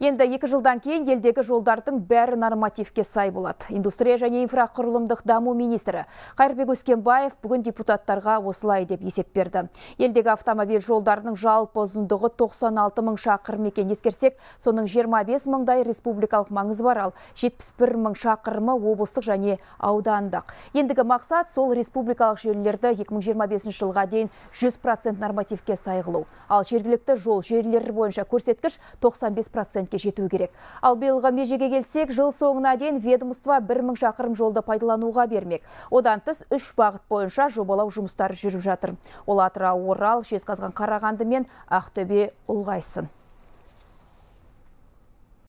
Енді екі жылдан кейін елдегі жолдардың бәрі нормативке сай болады. Индустрия және инфрақұрылымдық даму министрі Қайырбек Өскенбаев бүгін депутаттарға осылай деп есеп берді. Елдегі автомобиль жолдарының жалпы ұзындығы 96 мың шақырым екен ескерсек, соның 25 мыңдай республикалық маңызы бар ал 71 мың шақырымы облыстық және аудандық. Ендігі мақсат сол республикалық желілерді 2025 жылға дейін 100% нормативке сай қылу. Ал жергілікті жол желілері бойынша көрсеткіш 95% процентке керек. Ал биылғы межеге келсек, жыл соңына дейін ведомство 1000 шақырым жолды пайдалануға бермек. Одан тыс үш бағыт бойынша жобалау жұмыстары жүріп жатыр. Ол Атырау, Орал, Жезқазған, Қарағанды мен Ақтөбе ұлғайсын.